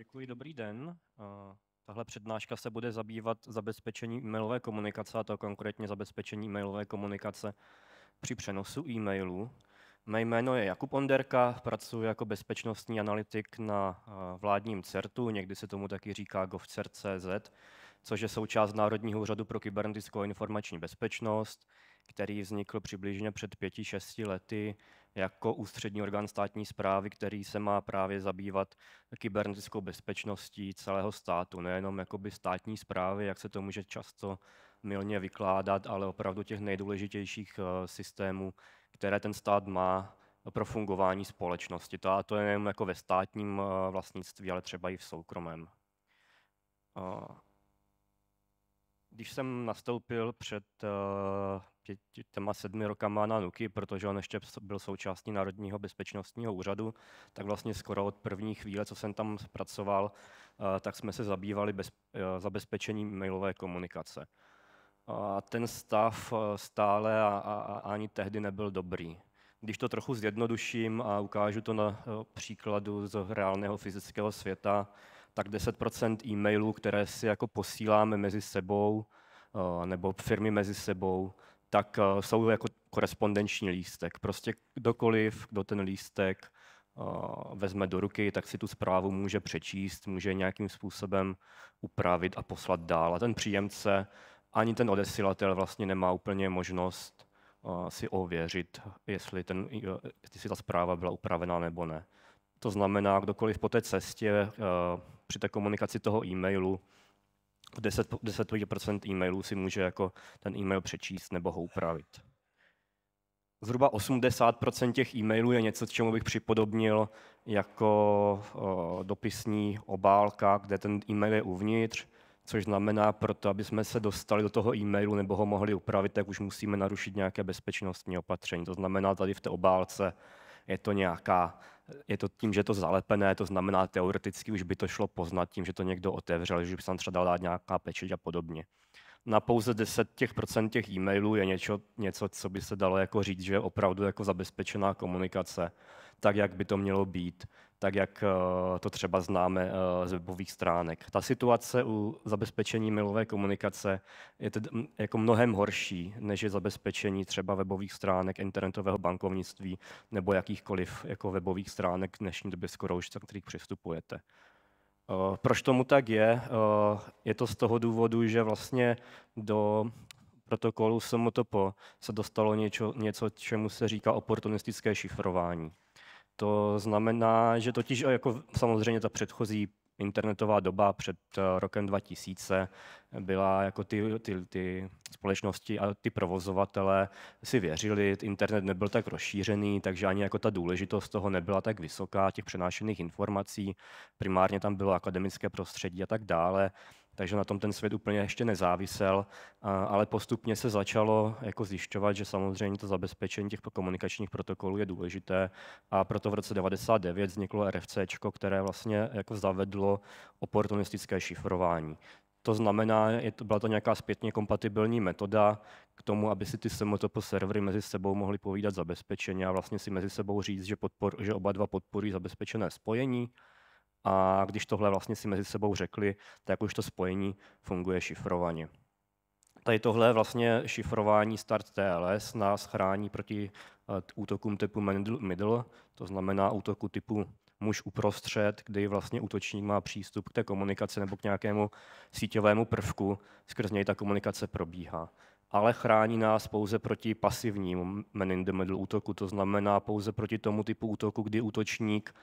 Děkuji, dobrý den. Eh, tahle přednáška se bude zabývat zabezpečení e-mailové komunikace, a to konkrétně zabezpečení e-mailové komunikace při přenosu e mailů Mé jméno je Jakub Onderka, pracuji jako bezpečnostní analytik na eh, vládním CERTu, někdy se tomu taky říká govcert.cz, což je součást Národního úřadu pro kybernetickou informační bezpečnost, který vznikl přibližně před pěti, šesti lety jako ústřední orgán státní zprávy, který se má právě zabývat kybernetickou bezpečností celého státu, nejenom jakoby státní zprávy, jak se to může často milně vykládat, ale opravdu těch nejdůležitějších eh, systémů, které ten stát má pro fungování společnosti. To, a to je nejen jako ve státním eh, vlastnictví, ale třeba i v soukromém. Eh, když jsem nastoupil před tě, tě, těma sedmi rokama na Nuky, protože on ještě byl součástí Národního bezpečnostního úřadu, tak vlastně skoro od první chvíle, co jsem tam pracoval, eh, tak jsme se zabývali bez, eh, zabezpečením mailové komunikace. A ten stav eh, stále a, a, a ani tehdy nebyl dobrý. Když to trochu zjednoduším a ukážu to na příkladu z reálného fyzického světa, tak 10% e-mailů, které si jako posíláme mezi sebou, nebo firmy mezi sebou, tak uh, jsou jako korespondenční lístek. Prostě kdokoliv, kdo ten lístek uh, vezme do ruky, tak si tu zprávu může přečíst, může nějakým způsobem upravit a poslat dál. A ten příjemce ani ten odesilatel vlastně nemá úplně možnost uh, si ověřit, jestli, ten, uh, jestli ta zpráva byla upravená nebo ne. To znamená, kdokoliv po té cestě uh, při té komunikaci toho e-mailu 10, 10% e-mailů si může jako ten e-mail přečíst nebo ho upravit. Zhruba 80% těch e-mailů je něco, čemu bych připodobnil jako o, dopisní obálka, kde ten e-mail je uvnitř, což znamená, proto aby jsme se dostali do toho e-mailu nebo ho mohli upravit, tak už musíme narušit nějaké bezpečnostní opatření. To znamená, tady v té obálce je to nějaká je to tím, že je to zalepené, to znamená teoreticky už by to šlo poznat tím, že to někdo otevřel, že by se tam třeba dala nějaká pečeť a podobně. Na pouze 10 těch procent těch e-mailů je něco, něco, co by se dalo jako říct, že je opravdu jako zabezpečená komunikace, tak jak by to mělo být tak jak eh, to třeba známe eh, z webových stránek. Ta situace u zabezpečení mailové komunikace je tedy mm, jako mnohem horší, než je zabezpečení třeba webových stránek internetového bankovnictví nebo jakýchkoliv jako webových stránek v dnešní době skoro už, kterých přistupujete. Eh, proč tomu tak je? Je to z toho důvodu, že vlastně do protokolu SMTP se dostalo něco, něco, čemu se říká oportunistické šifrování. To znamená, že totiž jako samozřejmě ta předchozí internetová doba před eh, rokem 2000 byla jako ty, ty, ty společnosti a ty provozovatele si věřili, internet nebyl tak rozšířený, takže ani jako ta důležitost toho nebyla tak vysoká, těch přenášených informací, primárně tam bylo akademické prostředí a tak dále takže na tom ten svět úplně ještě nezávisel, ale postupně se začalo jako zjišťovat, že samozřejmě to zabezpečení těch komunikačních protokolů je důležité a proto v roce 99 vzniklo RFC, které vlastně jako zavedlo oportunistické šifrování. To znamená, je to, byla to nějaká zpětně kompatibilní metoda k tomu, aby si ty SMTP servery mezi sebou mohly povídat zabezpečeně a vlastně si mezi sebou říct, že, podpor, že oba dva podporují zabezpečené spojení. A když tohle vlastně si mezi sebou řekli, tak už to spojení funguje šifrovaně. Tady tohle vlastně šifrování start TLS nás chrání proti eh, útokům typu middle, to znamená útoku typu muž uprostřed, kdy vlastně útočník má přístup k té komunikaci nebo k nějakému síťovému prvku, skrz něj ta komunikace probíhá. Ale chrání nás pouze proti pasivnímu man in the middle útoku, to znamená pouze proti tomu typu útoku, kdy útočník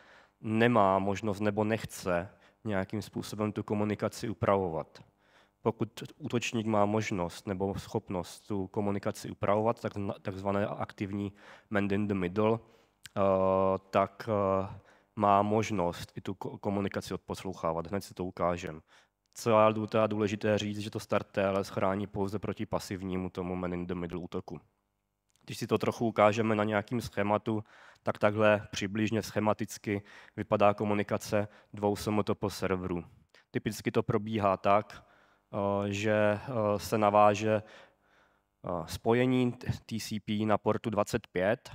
nemá možnost nebo nechce nějakým způsobem tu komunikaci upravovat. Pokud útočník má možnost nebo schopnost tu komunikaci upravovat, tak takzvané aktivní man in the middle, eh, tak eh, má možnost i tu komunikaci odposlouchávat. Hned si to ukážem. Co je důležité říct, že to start TLS chrání pouze proti pasivnímu tomu man in the middle útoku. Když si to trochu ukážeme na nějakém schématu, tak takhle přibližně schematicky vypadá komunikace dvou SMTP serverů. Typicky to probíhá tak, eh, že eh, se naváže eh, spojení TCP na portu 25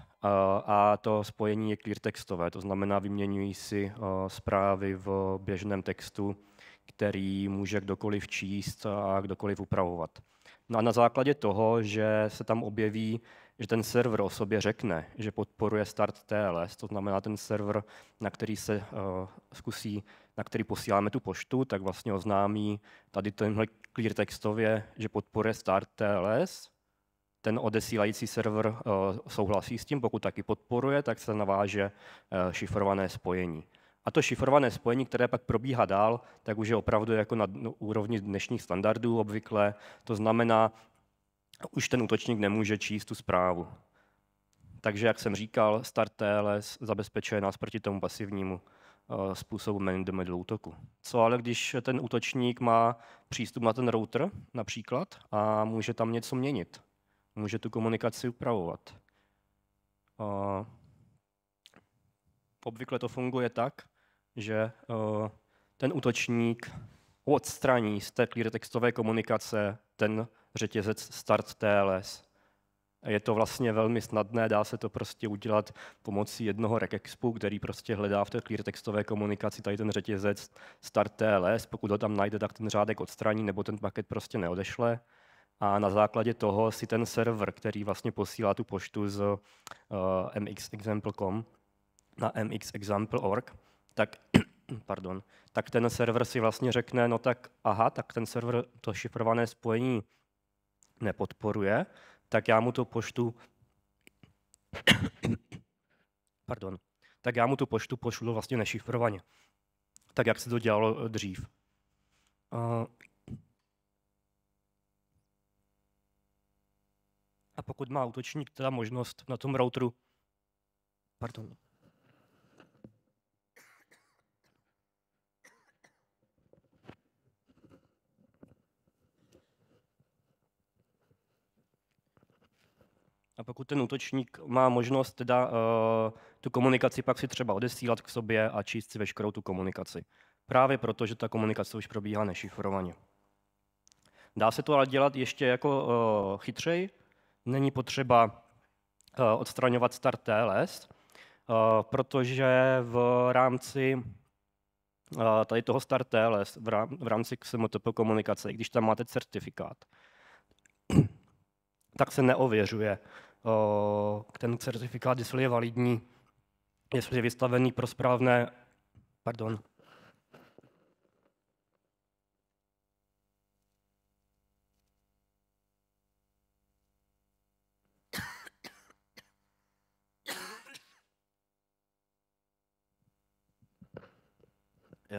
a to spojení je clear textové, to znamená vyměňují si zprávy v běžném textu, který může kdokoliv číst a kdokoliv upravovat. No a na základě toho, že se tam objeví, že ten server o sobě řekne, že podporuje start TLS, to znamená ten server, na který se uh, zkusí, na který posíláme tu poštu, tak vlastně oznámí tady tenhle clear textově, že podporuje start TLS, ten odesílající server uh, souhlasí s tím, pokud taky podporuje, tak se naváže uh, šifrované spojení. A to šifrované spojení, které pak probíhá dál, tak už je opravdu jako na úrovni dnešních standardů obvykle. To znamená, už ten útočník nemůže číst tu zprávu. Takže, jak jsem říkal, start TLS zabezpečuje nás proti tomu pasivnímu eh, způsobu man-in-the-middle útoku. Co ale, když ten útočník má přístup na ten router například a může tam něco měnit? Může tu komunikaci upravovat? Eh, obvykle to funguje tak, že eh, ten útočník odstraní z té clear textové komunikace ten řetězec start TLS. Je to vlastně velmi snadné, dá se to prostě udělat pomocí jednoho regexpu, který prostě hledá v té clear textové komunikaci tady ten řetězec start TLS, pokud ho tam najde, tak ten řádek odstraní nebo ten paket prostě neodešle. A na základě toho si ten server, který vlastně posílá tu poštu z uh, eh, mxexample.com na mxexample.org, tak, pardon, tak ten server si vlastně řekne, no tak aha, tak ten server to šifrované spojení nepodporuje, tak já mu to poštu, pardon, tak já mu tu poštu pošlu vlastně nešifrovaně. Tak jak se to dělalo eh, dřív. A pokud má útočník teda možnost na tom routeru, pardon, A pokud ten útočník má možnost teda uh, tu komunikaci pak si třeba odesílat k sobě a číst si veškerou tu komunikaci. Právě proto, že ta komunikace už probíhá nešifrovaně. Dá se to ale dělat ještě jako uh, chytřej. Není potřeba uh, odstraňovat start TLS, uh, protože v rámci uh, tady toho start TLS, v, rám, v rámci XMTP komunikace, když tam máte certifikát, tak se neověřuje Eh, ten certifikát, jestli je validní, jestli je vystavený pro správné, pardon,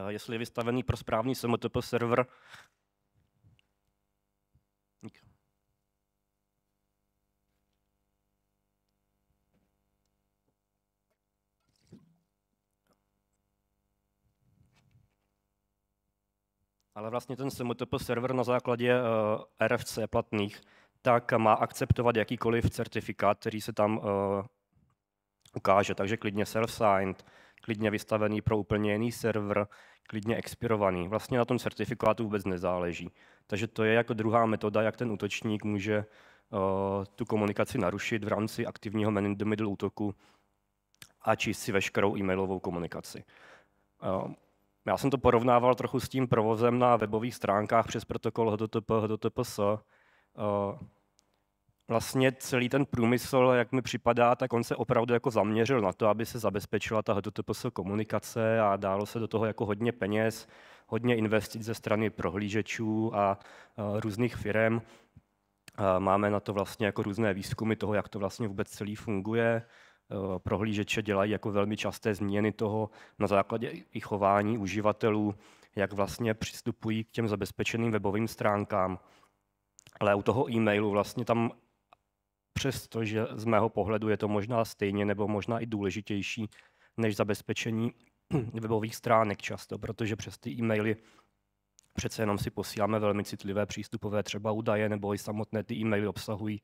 jestli je vystavený pro správný SMTP server ale vlastně ten SMTP server na základě eh, RFC platných, tak má akceptovat jakýkoliv certifikát, který se tam eh, ukáže. Takže klidně self-signed, klidně vystavený pro úplně jiný server, klidně expirovaný. Vlastně na tom certifikátu vůbec nezáleží. Takže to je jako druhá metoda, jak ten útočník může uh, tu komunikaci narušit v rámci aktivního man-in-the-middle útoku a číst si veškerou e-mailovou komunikaci. Uh, já jsem to porovnával trochu s tím provozem na webových stránkách přes protokol HTTP, HTTPS. Eh, vlastně celý ten průmysl, jak mi připadá, tak on se opravdu jako zaměřil na to, aby se zabezpečila ta HTTPS komunikace a dálo se do toho jako hodně peněz, hodně investic ze strany prohlížečů a eh, různých firm. Eh, máme na to vlastně jako různé výzkumy toho, jak to vlastně vůbec celý funguje. Eh, prohlížeče dělají jako velmi časté změny toho na základě i chování uživatelů, jak vlastně přistupují k těm zabezpečeným webovým stránkám. Ale u toho e-mailu vlastně tam přesto, že z mého pohledu je to možná stejně nebo možná i důležitější než zabezpečení webových stránek často, protože přes ty e-maily přece jenom si posíláme velmi citlivé přístupové třeba údaje, nebo i samotné ty e-maily obsahují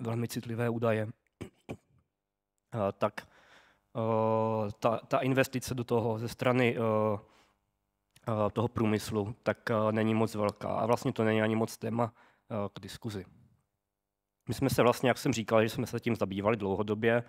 velmi citlivé údaje. Eh, tak eh, ta, ta investice do toho ze strany eh, toho průmyslu tak není moc velká. A vlastně to není ani moc téma k diskuzi. My jsme se vlastně, jak jsem říkal, že jsme se tím zabývali dlouhodobě,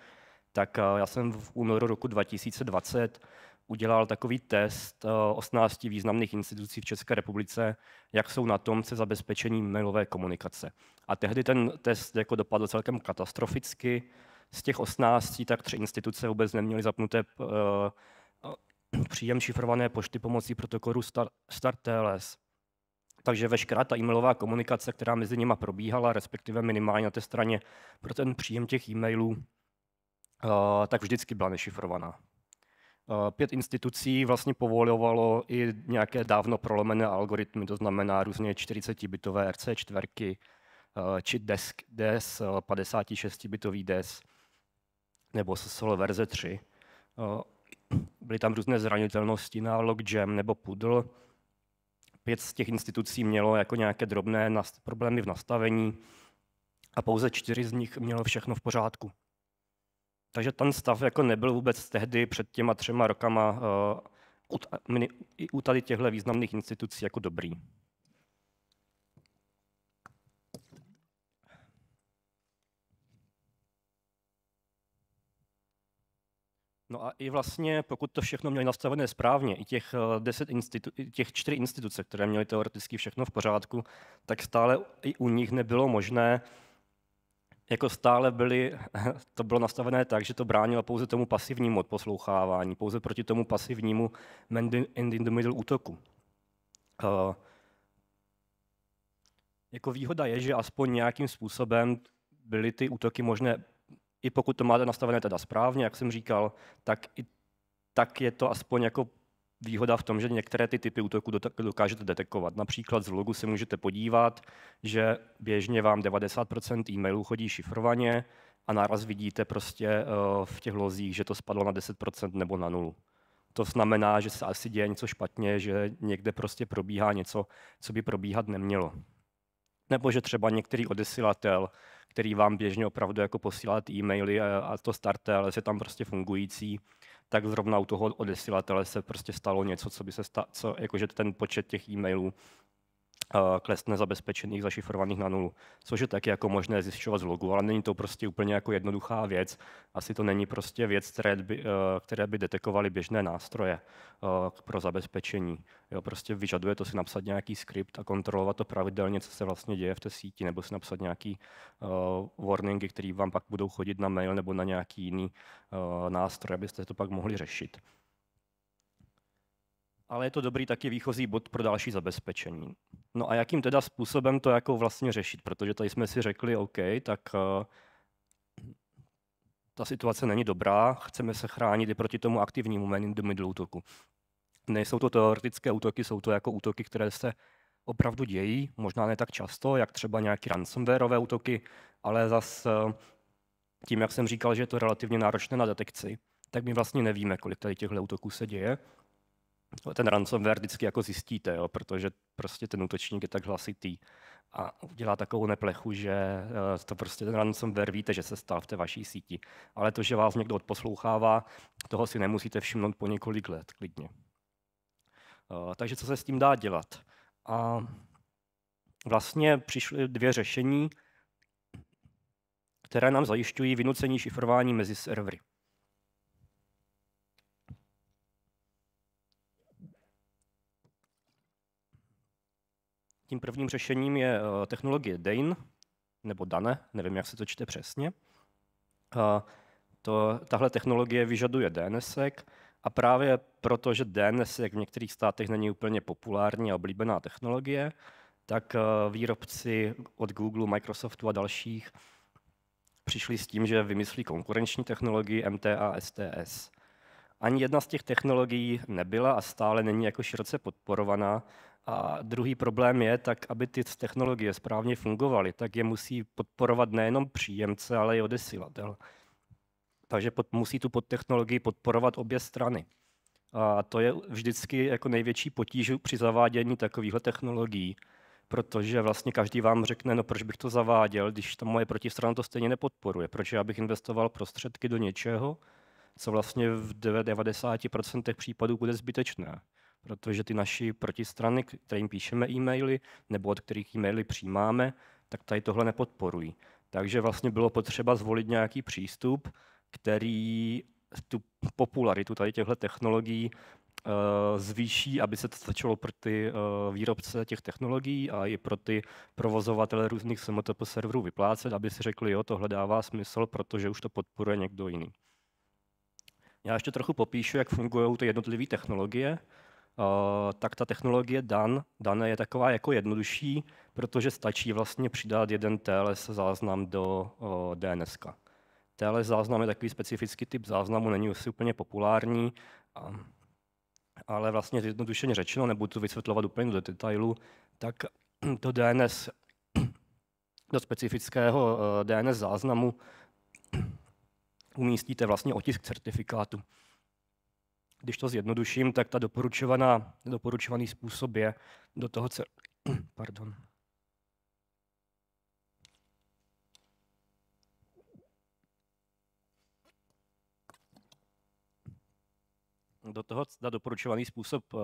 tak já jsem v únoru roku 2020 udělal takový test 18 významných institucí v České republice, jak jsou na tom se zabezpečením mailové komunikace. A tehdy ten test jako dopadl celkem katastroficky z těch 18, tak tři instituce vůbec neměly zapnuté eh, příjem šifrované pošty pomocí protokolu Start TLS. Takže veškerá ta e-mailová komunikace, která mezi nimi probíhala, respektive minimálně na té straně pro ten příjem těch e-mailů, eh, tak vždycky byla nešifrovaná. Eh, pět institucí vlastně povolovalo i nějaké dávno prolomené algoritmy, to znamená různě 40-bitové RC čtverky, či DES, DES, 56-bitový DES nebo solo verze 3. Byly tam různé zranitelnosti na logjam nebo Poodle. Pět z těch institucí mělo jako nějaké drobné problémy v nastavení a pouze čtyři z nich mělo všechno v pořádku. Takže ten stav jako nebyl vůbec tehdy před těma třema rokama i u tady těchto významných institucí jako dobrý. No a i vlastně, pokud to všechno měli nastavené správně, i těch, eh, deset institu- těch čtyři instituce, které měly teoreticky všechno v pořádku, tak stále i u nich nebylo možné, jako stále byly, to bylo nastavené tak, že to bránilo pouze tomu pasivnímu odposlouchávání, pouze proti tomu pasivnímu end in the middle útoku. Uh, jako výhoda je, že aspoň nějakým způsobem byly ty útoky možné i pokud to máte nastavené teda správně, jak jsem říkal, tak, i, tak je to aspoň jako výhoda v tom, že některé ty typy útoku dokážete detekovat. Například z logu se můžete podívat, že běžně vám 90% e-mailů chodí šifrovaně a naraz vidíte prostě eh, v těch lozích, že to spadlo na 10% nebo na nulu. To znamená, že se asi děje něco špatně, že někde prostě probíhá něco, co by probíhat nemělo. Nebo že třeba některý odesilatel který vám běžně opravdu jako posílat e-maily a, a to starte, ale je tam prostě fungující, tak zrovna u toho odesilatele se prostě stalo něco, co by se sta- co, jakože ten počet těch e-mailů klesne zabezpečených zašifrovaných na nulu, což je taky jako možné zjišťovat z logu, ale není to prostě úplně jako jednoduchá věc. Asi to není prostě věc, které by, eh, které by detekovaly běžné nástroje eh, pro zabezpečení. Jo, prostě vyžaduje to si napsat nějaký skript a kontrolovat to pravidelně, co se vlastně děje v té síti, nebo si napsat nějaký uh, warningy, které vám pak budou chodit na mail nebo na nějaký jiný uh, nástroj, abyste to pak mohli řešit ale je to dobrý taky výchozí bod pro další zabezpečení. No a jakým teda způsobem to jako vlastně řešit? Protože tady jsme si řekli, OK, tak eh, ta situace není dobrá, chceme se chránit i proti tomu aktivnímu man in útoku. Nejsou to teoretické útoky, jsou to jako útoky, které se opravdu dějí, možná ne tak často, jak třeba nějaké ransomwareové útoky, ale zas tím, jak jsem říkal, že je to relativně náročné na detekci, tak my vlastně nevíme, kolik tady těchto útoků se děje ten ransomware vždycky jako zjistíte, jo, protože prostě ten útočník je tak hlasitý a udělá takovou neplechu, že eh, to prostě ten ransomware víte, že se stal v té vaší síti. Ale to, že vás někdo odposlouchává, toho si nemusíte všimnout po několik let klidně. Eh, takže co se s tím dá dělat? A vlastně přišly dvě řešení, které nám zajišťují vynucení šifrování mezi servery. Tím prvním řešením je eh, technologie Dane, nebo Dane, nevím, jak se to čte přesně. Eh, to, tahle technologie vyžaduje DNSSEC a právě proto, že DNSSEC v některých státech není úplně populární a oblíbená technologie, tak eh, výrobci od Google, Microsoftu a dalších přišli s tím, že vymyslí konkurenční technologii MTA STS. Ani jedna z těch technologií nebyla a stále není jako široce podporovaná a druhý problém je, tak aby ty technologie správně fungovaly, tak je musí podporovat nejenom příjemce, ale i odesilatel. Takže pod, musí tu pod technologii podporovat obě strany. A to je vždycky jako největší potíž při zavádění takovýchto technologií, protože vlastně každý vám řekne, no proč bych to zaváděl, když ta moje protistrana to stejně nepodporuje, proč já bych investoval prostředky do něčeho, co vlastně v 90% případů bude zbytečné protože ty naši protistrany, kterým píšeme e-maily nebo od kterých e-maily přijímáme, tak tady tohle nepodporují. Takže vlastně bylo potřeba zvolit nějaký přístup, který tu popularitu tady těchto technologií eh, zvýší, aby se to stačilo pro ty eh, výrobce těch technologií a i pro ty provozovatele různých SMTP serverů vyplácet, aby si řekli, jo, tohle dává smysl, protože už to podporuje někdo jiný. Já ještě trochu popíšu, jak fungují ty jednotlivé technologie, Eh, tak ta technologie DAN, DAN je taková jako jednodušší, protože stačí vlastně přidat jeden TLS záznam do eh, DNS. -ka. TLS záznam je takový specifický typ záznamu, není už úplně populární, ale vlastně jednodušeně řečeno, nebudu to vysvětlovat úplně do detailu, tak do DNS do specifického eh, DNS záznamu umístíte vlastně otisk certifikátu. Když to zjednoduším, tak ta doporučovaná, doporučovaný způsob je do toho, co... Pardon. do toho ta doporučovaný způsob eh,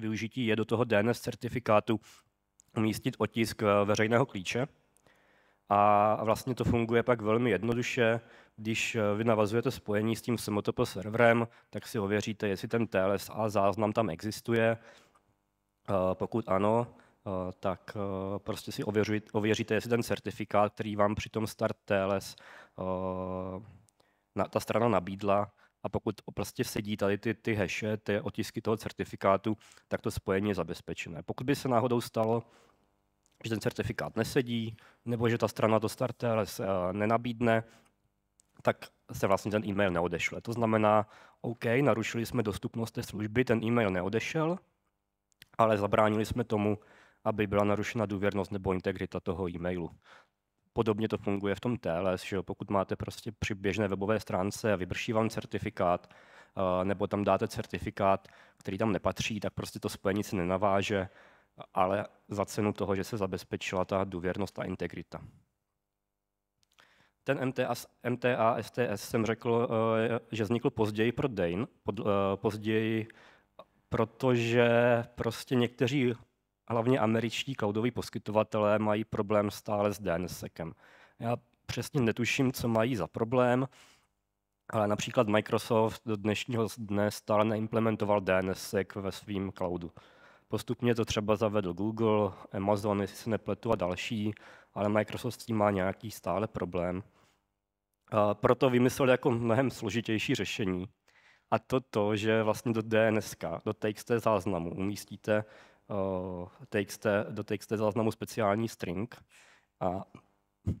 využití je do toho DNS certifikátu umístit otisk eh, veřejného klíče. A vlastně to funguje pak velmi jednoduše. Když eh, vy navazujete spojení s tím SMTP serverem, tak si ověříte, jestli ten a záznam tam existuje. Eh, pokud ano, eh, tak prostě si ověříte, jestli ten certifikát, který vám při tom start TLS ta strana nabídla, a pokud prostě sedí tady ty, ty hashe, ty otisky toho certifikátu, tak to spojení je zabezpečené. Pokud by se náhodou stalo, že ten certifikát nesedí, nebo že ta strana do starter eh, nenabídne, tak se vlastně ten e-mail neodešle. To znamená, OK, narušili jsme dostupnost té služby, ten e-mail neodešel, ale zabránili jsme tomu, aby byla narušena důvěrnost nebo integrita toho e-mailu. Podobně to funguje v tom TLS, že pokud máte prostě při běžné webové stránce a vybrší vám certifikát, eh, nebo tam dáte certifikát, který tam nepatří, tak prostě to spojení se nenaváže ale za cenu toho, že se zabezpečila ta důvěrnost a integrita. Ten MTA, MTA STS jsem řekl, eh, že vznikl později pro Dane, eh, později, protože prostě někteří, hlavně američtí cloudoví poskytovatelé, mají problém stále s DNSSECem. Já přesně netuším, co mají za problém, ale například Microsoft do dnešního dne stále neimplementoval DNSSEC ve svém cloudu. Postupně to třeba zavedl Google, Amazon, jestli se nepletu, a další, ale Microsoft s tím má nějaký stále problém. A proto vymyslel jako mnohem složitější řešení. A to to, že vlastně do DNS, do TXT záznamu umístíte eh, TXT, do TXT záznamu speciální string a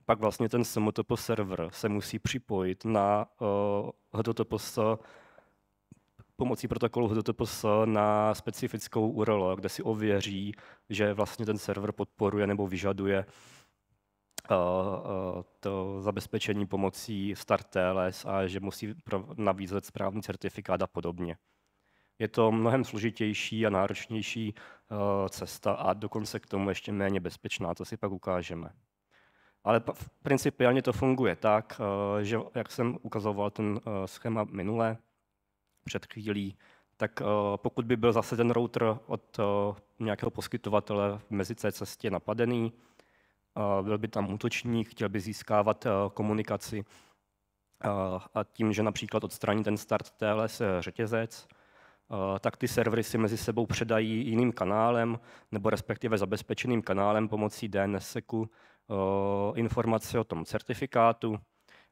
pak vlastně ten SMTP server se musí připojit na HTTPS eh, pomocí protokolu HTTPS na specifickou URL, kde si ověří, že vlastně ten server podporuje nebo vyžaduje eh, eh, to zabezpečení pomocí start TLS a že musí navízet správný certifikát a podobně. Je to mnohem složitější a náročnější eh, cesta a dokonce k tomu ještě méně bezpečná, to si pak ukážeme. Ale principiálně to funguje tak, že jak jsem ukazoval ten schéma minule, před chvílí, tak eh, pokud by byl zase ten router od eh, nějakého poskytovatele v mezi té cestě napadený, eh, byl by tam útočník, chtěl by získávat komunikaci a tím, že například odstraní ten start TLS řetězec, tak ty servery si mezi sebou předají jiným kanálem nebo respektive zabezpečeným kanálem pomocí DNSSECu informace o tom certifikátu.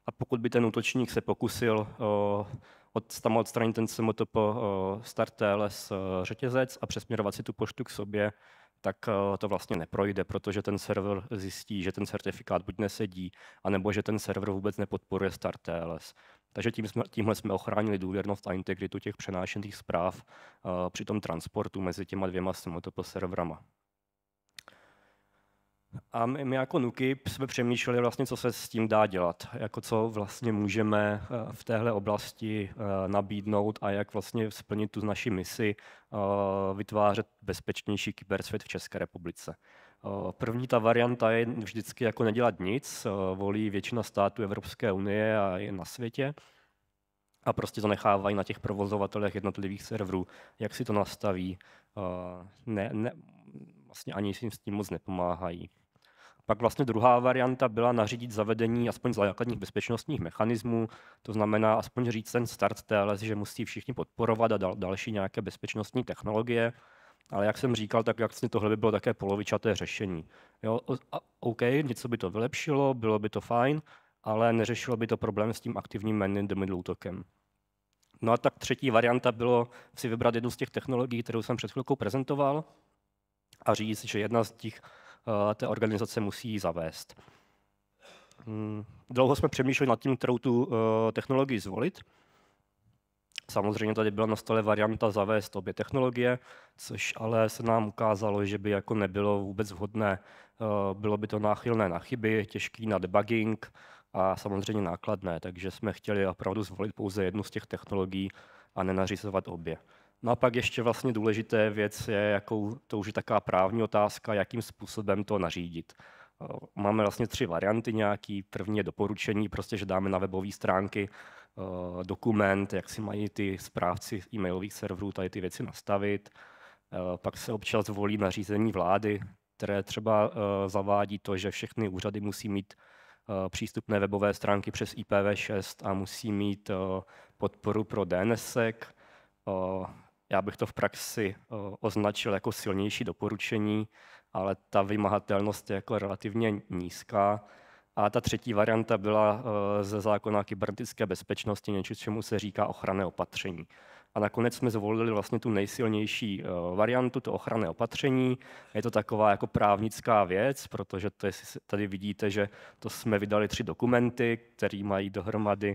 A pokud by ten útočník se pokusil od, tam odstranit ten CMTP eh, start TLS eh, řetězec a přesměrovat si tu poštu k sobě, tak eh, to vlastně neprojde, protože ten server zjistí, že ten certifikát buď nesedí, anebo že ten server vůbec nepodporuje TLS. Takže tím jsme, tímhle jsme ochránili důvěrnost a integritu těch přenášených zpráv při tom transportu mezi těma dvěma SMTP serverama. A my, my jako NUKIP jsme přemýšleli vlastně, co se s tím dá dělat, jako co vlastně můžeme eh, v téhle oblasti eh, nabídnout a jak vlastně splnit tu naši misi eh, vytvářet bezpečnější kybersvět v České republice. První ta varianta je vždycky jako nedělat nic, volí většina států Evropské unie a je na světě a prostě to nechávají na těch provozovatelech jednotlivých serverů, jak si to nastaví. Ne, ne, vlastně ani si s tím moc nepomáhají. Pak vlastně druhá varianta byla nařídit zavedení aspoň základních bezpečnostních mechanismů, to znamená aspoň říct ten start TLS, že musí všichni podporovat a dal, další nějaké bezpečnostní technologie. Ale jak jsem říkal, tak vlastně tohle by bylo také polovičaté řešení. Jo, a, OK, něco by to vylepšilo, bylo by to fajn, ale neřešilo by to problém s tím aktivním man in the middle útokem. No a tak třetí varianta bylo si vybrat jednu z těch technologií, kterou jsem před chvilkou prezentoval a říct, že jedna z těch té organizace musí zavést. Hmm, dlouho jsme přemýšleli nad tím, kterou tu eh, technologii zvolit. Samozřejmě tady byla na stole varianta zavést obě technologie, což ale se nám ukázalo, že by jako nebylo vůbec vhodné. Eh, bylo by to náchylné na chyby, těžký na debugging a samozřejmě nákladné, takže jsme chtěli opravdu zvolit pouze jednu z těch technologií a nenařizovat obě. No a pak ještě vlastně důležité věc je, jakou, to už je taková právní otázka, jakým způsobem to nařídit. Máme vlastně tři varianty nějaký. První je doporučení, prostě, že dáme na webové stránky dokument, jak si mají ty správci e-mailových serverů tady ty věci nastavit. Pak se občas volí nařízení vlády, které třeba zavádí to, že všechny úřady musí mít přístupné webové stránky přes IPv6 a musí mít podporu pro DNSSEC. Já bych to v praxi označil jako silnější doporučení, ale ta vymahatelnost je jako relativně nízká. A ta třetí varianta byla ze zákona kybernetické bezpečnosti, něčím, čemu se říká ochranné opatření. A nakonec jsme zvolili vlastně tu nejsilnější variantu, to ochranné opatření. Je to taková jako právnická věc, protože to, je, tady vidíte, že to jsme vydali tři dokumenty, které mají dohromady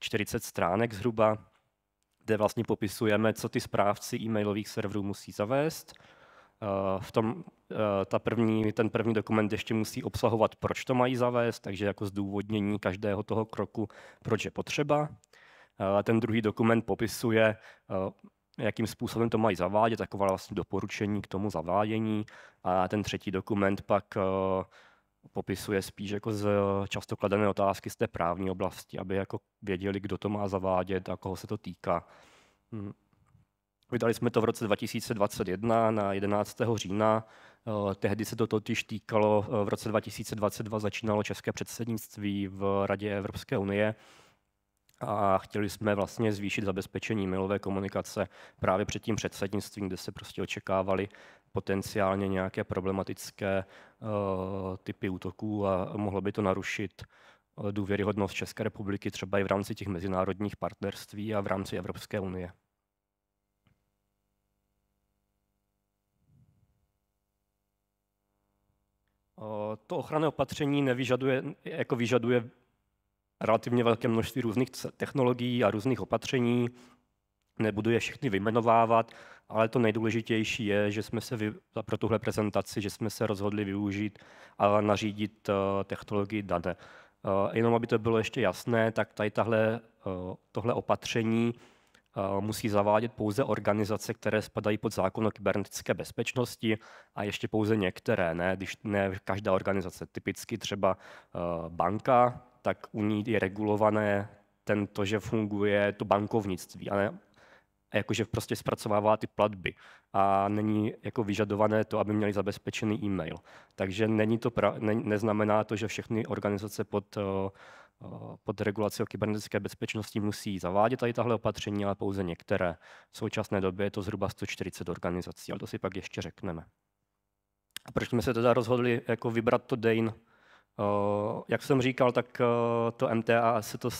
40 stránek zhruba kde vlastně popisujeme, co ty správci e-mailových serverů musí zavést. Eh, v tom, eh, ta první, ten první dokument ještě musí obsahovat, proč to mají zavést, takže jako zdůvodnění každého toho kroku, proč je potřeba. Eh, ten druhý dokument popisuje, jakým způsobem to mají zavádět, taková vlastně doporučení k tomu zavádění. A ten třetí dokument pak popisuje spíš jako z eh, často kladené otázky z té právní oblasti, aby jako věděli, kdo to má zavádět a koho se to týká. Hmm. Vydali jsme to v roce 2021 na 11. října. Eh, tehdy se to totiž týkalo, eh, v roce 2022 začínalo české předsednictví v Radě Evropské unie a chtěli jsme vlastně zvýšit zabezpečení mailové komunikace právě před tím předsednictvím, kde se prostě očekávali potenciálně nějaké problematické eh, typy útoků a mohlo by to narušit eh, důvěryhodnost České republiky třeba i v rámci těch mezinárodních partnerství a v rámci Evropské unie. Eh, to ochranné opatření nevyžaduje, jako vyžaduje relativně velké množství různých technologií a různých opatření. Nebudu je všechny vyjmenovávat, ale to nejdůležitější je, že jsme se vy, pro tuhle prezentaci, že jsme se rozhodli využít a nařídit eh, technologii dané. Eh, jenom aby to bylo ještě jasné, tak tady tahle, eh, tohle opatření musí zavádět pouze organizace, které spadají pod zákon o kybernetické bezpečnosti a ještě pouze některé, ne, když ne každá organizace. Typicky třeba banka, tak u ní je regulované tento, že funguje to bankovnictví a ne jakože prostě zpracovává ty platby a není jako vyžadované to, aby měli zabezpečený e-mail. Takže není to pra, ne, neznamená to, že všechny organizace pod, eh, eh, pod regulací o kybernetické bezpečnosti musí zavádět tady tahle opatření, ale pouze některé. V současné době je to zhruba 140 organizací, ale to si pak ještě řekneme. A proč jsme se teda rozhodli jako vybrat to DANE? Eh, jak jsem říkal, tak to MTA se to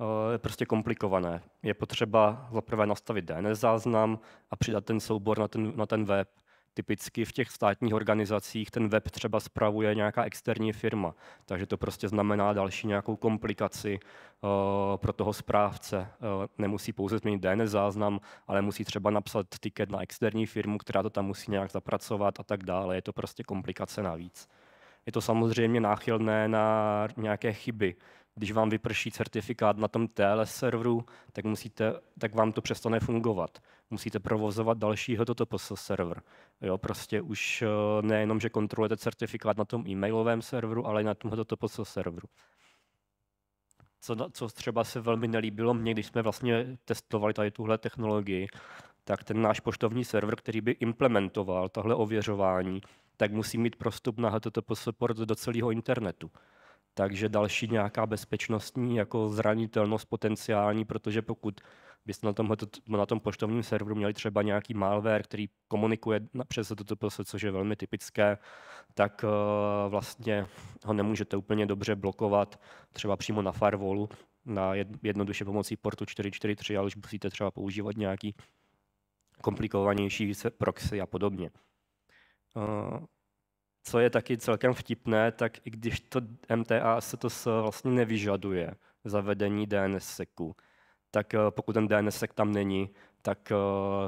Eh, je prostě komplikované. Je potřeba zaprvé nastavit DNS záznam a přidat ten soubor na ten, na ten web. Typicky v těch státních organizacích ten web třeba spravuje nějaká externí firma, takže to prostě znamená další nějakou komplikaci uh, pro toho správce. Uh, nemusí pouze změnit DNS záznam, ale musí třeba napsat tiket na externí firmu, která to tam musí nějak zapracovat a tak dále. Je to prostě komplikace navíc. Je to samozřejmě náchylné na nějaké chyby, když vám vyprší certifikát na tom TLS serveru, tak, musíte, tak vám to přestane fungovat. Musíte provozovat dalšího TTPS server. Jo, prostě už eh, nejenom, že kontrolujete certifikát na tom e-mailovém serveru, ale i na toto TTPS serveru. Co, co třeba se velmi nelíbilo mně, když jsme vlastně testovali tady tuhle technologii, tak ten náš poštovní server, který by implementoval tahle ověřování, tak musí mít prostup na HTTP port do celého internetu. Takže další nějaká bezpečnostní jako zranitelnost potenciální, protože pokud byste na, tomhle, na tom poštovním serveru měli třeba nějaký malware, který komunikuje přes HTTPS, což je velmi typické, tak uh, vlastně ho nemůžete úplně dobře blokovat třeba přímo na firewallu, na jednoduše pomocí portu 443, ale už musíte třeba používat nějaký komplikovanější proxy a podobně. Uh, co je taky celkem vtipné, tak i když to MTA se to vlastně nevyžaduje, zavedení DNSSECu, tak eh, pokud ten DNSSEC tam není, tak eh,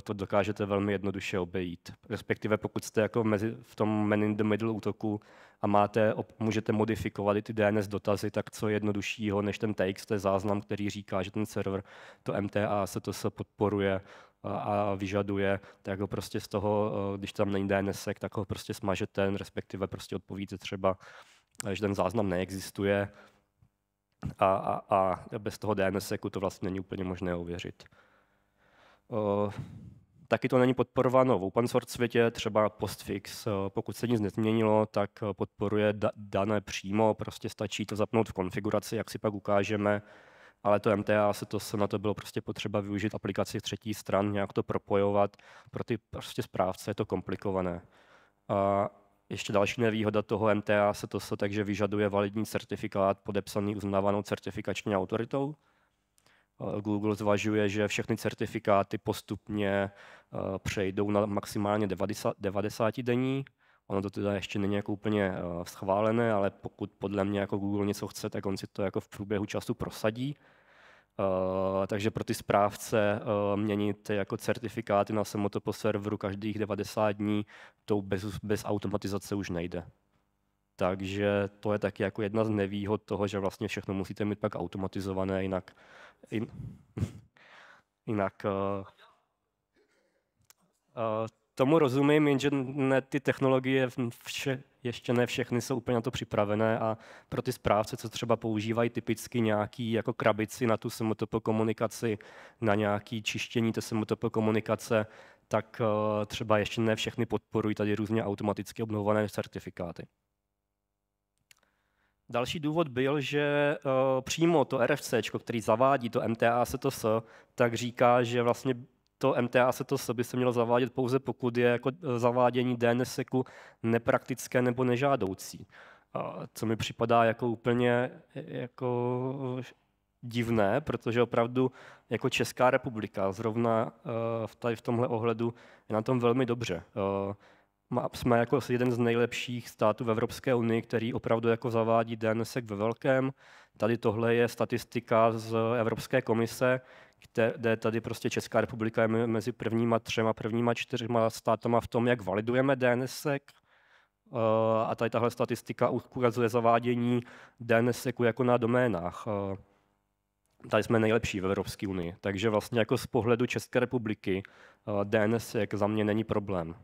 to dokážete velmi jednoduše obejít. Respektive pokud jste jako mezi, v tom man in the middle útoku a máte, můžete modifikovat i ty DNS dotazy, tak co je jednoduššího než ten TXT záznam, který říká, že ten server to MTA se to se podporuje, a vyžaduje, tak ho prostě z toho, eh, když tam není DNS, tak ho prostě smažete, respektive prostě odpovíte třeba, eh, že ten záznam neexistuje a, a, a bez toho DNS to vlastně není úplně možné ověřit. Eh, taky to není podporováno v open source světě, třeba postfix, pokud se nic nezměnilo, tak podporuje dané přímo, prostě stačí to zapnout v konfiguraci, jak si pak ukážeme, ale to MTA se to se na to bylo prostě potřeba využít aplikaci třetí stran, nějak to propojovat. Pro ty prostě správce je to komplikované. A ještě další nevýhoda toho MTA se to se takže vyžaduje validní certifikát podepsaný uznávanou certifikační autoritou. Google zvažuje, že všechny certifikáty postupně eh, přejdou na maximálně 90, 90 denní Ono to teda ještě není jako úplně eh, schválené, ale pokud podle mě jako Google něco chce, tak on si to jako v průběhu času prosadí. Uh, takže pro ty správce uh, měnit jako certifikáty na samotopo serveru každých 90 dní, to bez, bez automatizace už nejde. Takže to je taky jako jedna z nevýhod toho, že vlastně všechno musíte mít pak automatizované, jinak, jin, jinak uh, uh, tomu rozumím, jenže ne, ty technologie vše, ještě ne všechny jsou úplně na to připravené a pro ty správce, co třeba používají typicky nějaký jako krabici na tu SMTP komunikaci, na nějaký čištění té SMTP komunikace, tak eh, třeba ještě ne všechny podporují tady různě automaticky obnovované certifikáty. Další důvod byl, že eh, přímo to RFC, který zavádí to MTA s, tak říká, že vlastně to MTA se to by se mělo zavádět pouze pokud je jako e, zavádění dns nepraktické nebo nežádoucí. A co mi připadá jako úplně e, jako divné, protože opravdu jako Česká republika zrovna e, v, tady v tomhle ohledu je na tom velmi dobře. Jsme jako jeden z nejlepších států v Evropské unii, který opravdu jako zavádí dns ve velkém. Tady tohle je statistika z Evropské komise, kde tady prostě Česká republika je mezi prvníma třema, prvníma čtyřma státama v tom, jak validujeme DNSSEC. Eh, a tady tahle statistika ukazuje zavádění dns e jako na doménách. Eh, tady jsme nejlepší v Evropské unii, takže vlastně jako z pohledu České republiky jak eh, e za mě není problém.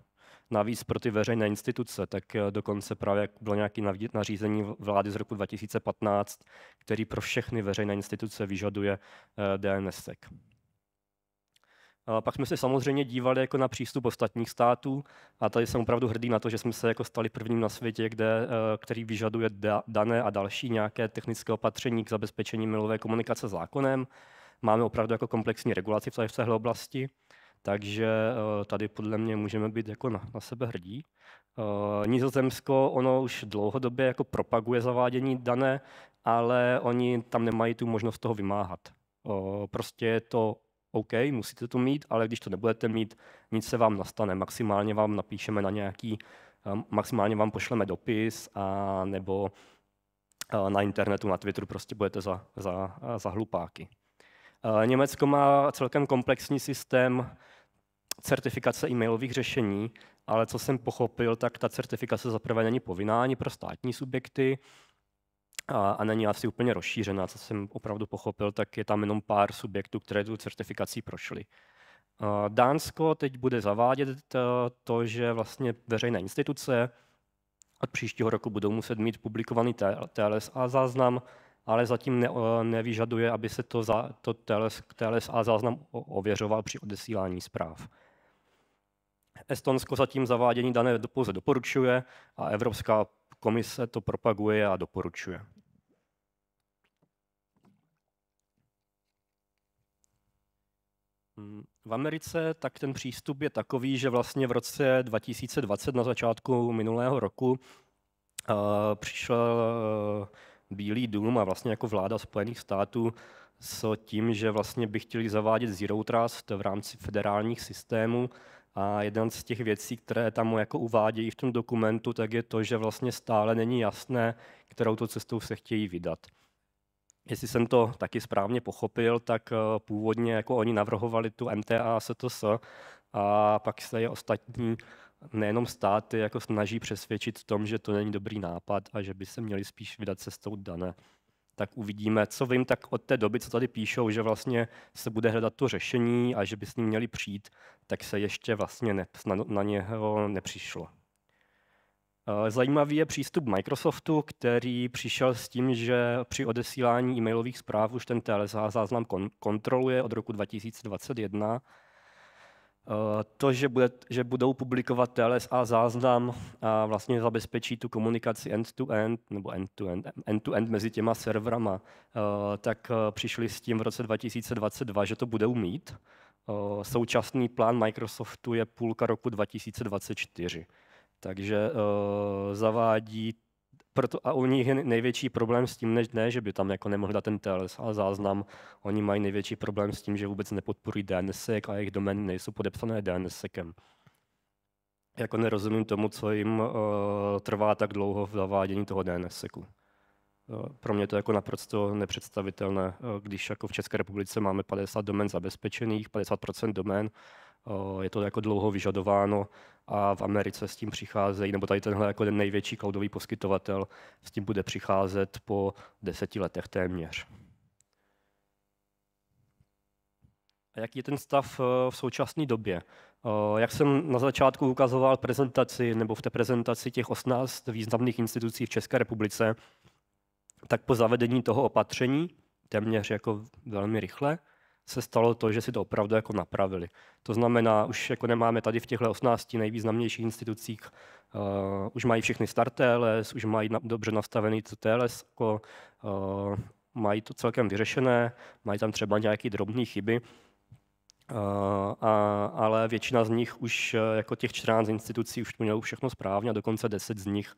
Navíc pro ty veřejné instituce, tak eh, dokonce právě bylo nějaké nařízení vlády z roku 2015, který pro všechny veřejné instituce vyžaduje eh, -ek. Pak jsme se samozřejmě dívali jako na přístup ostatních států a tady jsem opravdu hrdý na to, že jsme se jako stali prvním na světě, kde, eh, který vyžaduje dané a další nějaké technické opatření k zabezpečení milové komunikace zákonem. Máme opravdu jako komplexní regulaci v téhle oblasti. Takže eh, tady podle mě můžeme být jako na, na sebe hrdí. Eh, Nizozemsko, ono už dlouhodobě jako propaguje zavádění dané, ale oni tam nemají tu možnost toho vymáhat. Eh, prostě je to OK, musíte to mít, ale když to nebudete mít, nic se vám nastane. Maximálně vám napíšeme na nějaký, maximálně vám pošleme dopis a nebo na internetu, na Twitteru prostě budete za, za, za hlupáky. Německo má celkem komplexní systém certifikace e-mailových řešení, ale co jsem pochopil, tak ta certifikace zaprvé není povinná ani pro státní subjekty a, a není asi úplně rozšířená. Co jsem opravdu pochopil, tak je tam jenom pár subjektů, které tu certifikací prošly. Dánsko teď bude zavádět to, že vlastně veřejné instituce od příštího roku budou muset mít publikovaný TLSA záznam, ale zatím ne, nevyžaduje, aby se to, to TLSA záznam ověřoval při odesílání zpráv. Estonsko zatím zavádění dané pouze doporučuje a Evropská komise to propaguje a doporučuje. Hmm, v Americe tak ten přístup je takový, že vlastně v roce 2020 na začátku minulého roku eh, přišel eh, Bílý dům a vlastně jako vláda Spojených států s tím, že vlastně by chtěli zavádět Zero Trust v rámci federálních systémů a jeden z těch věcí, které tam jako uvádějí v tom dokumentu, tak je to, že vlastně stále není jasné, kterou to cestou se chtějí vydat. Jestli jsem to taky správně pochopil, tak eh, původně jako oni navrhovali tu MTA a STS a pak se je ostatní nejenom státy jako snaží přesvědčit v tom, že to není dobrý nápad a že by se měli spíš vydat cestou dané tak uvidíme, co vím tak od té doby, co tady píšou, že vlastně se bude hledat to řešení a že by s ním měli přijít, tak se ještě vlastně ne, na, na něho nepřišlo. Eh, zajímavý je přístup Microsoftu, který přišel s tím, že při odesílání e-mailových zpráv už ten TLS záznam kon- kontroluje od roku 2021 Eh, to, že, bude, že budou publikovat TLS a záznam a vlastně zabezpečí tu komunikaci end-to-end, nebo end-to-end, end-to-end mezi těma serverama, eh, tak eh, přišli s tím v roce 2022, že to budou mít. Současný plán Microsoftu je půlka roku 2024. Takže zavádí proto, a u nich je největší problém s tím, než ne, že by tam jako nemohli dát ten TLS a záznam. Oni mají největší problém s tím, že vůbec nepodporují DNSSEC a jejich domény nejsou podepsané DNSSECem. Jako nerozumím tomu, co jim uh, trvá tak dlouho v zavádění toho DNSSECu. Eh, pro mě to je jako naprosto nepředstavitelné, eh, když jako v České republice máme 50 domén zabezpečených, 50% domén je to jako dlouho vyžadováno a v Americe s tím přicházejí, nebo tady tenhle jako ten největší cloudový poskytovatel s tím bude přicházet po deseti letech téměř. A jaký je ten stav e, v současné době? Jak jsem na začátku ukazoval prezentaci, nebo v té prezentaci těch 18 významných institucí v České republice, tak po zavedení toho opatření, téměř jako velmi rychle, se stalo to, že si to opravdu jako napravili. To znamená, už jako nemáme tady v těchto 18 nejvýznamnějších institucích, uh, už mají všechny start TLS, už mají na, dobře nastavený TLS, jako, uh, mají to celkem vyřešené, mají tam třeba nějaké drobné chyby, uh, a, ale většina z nich už, jako těch 14 institucí, už to mělo všechno správně a dokonce 10 z nich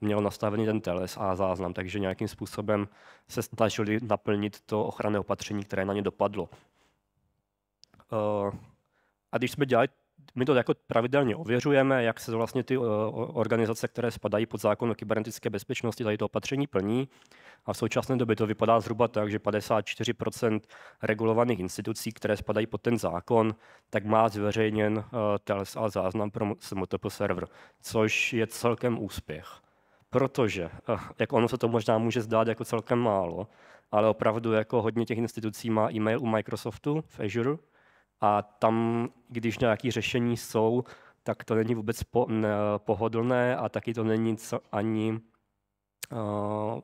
mělo nastavený ten teles a záznam, takže nějakým způsobem se snažili naplnit to ochranné opatření, které na ně dopadlo. Eh, a když jsme dělali my to jako pravidelně ověřujeme, jak se vlastně ty eh, organizace, které spadají pod zákon o kybernetické bezpečnosti, tady to opatření plní. A v současné době to vypadá zhruba tak, že 54 regulovaných institucí, které spadají pod ten zákon, tak má zveřejněn eh, TLSA záznam pro SMTP server, což je celkem úspěch protože, eh, jak ono se to možná může zdát jako celkem málo, ale opravdu jako hodně těch institucí má e-mail u Microsoftu v Azure a tam, když nějaké řešení jsou, tak to není vůbec po, ne, pohodlné a taky to není co ani... Uh,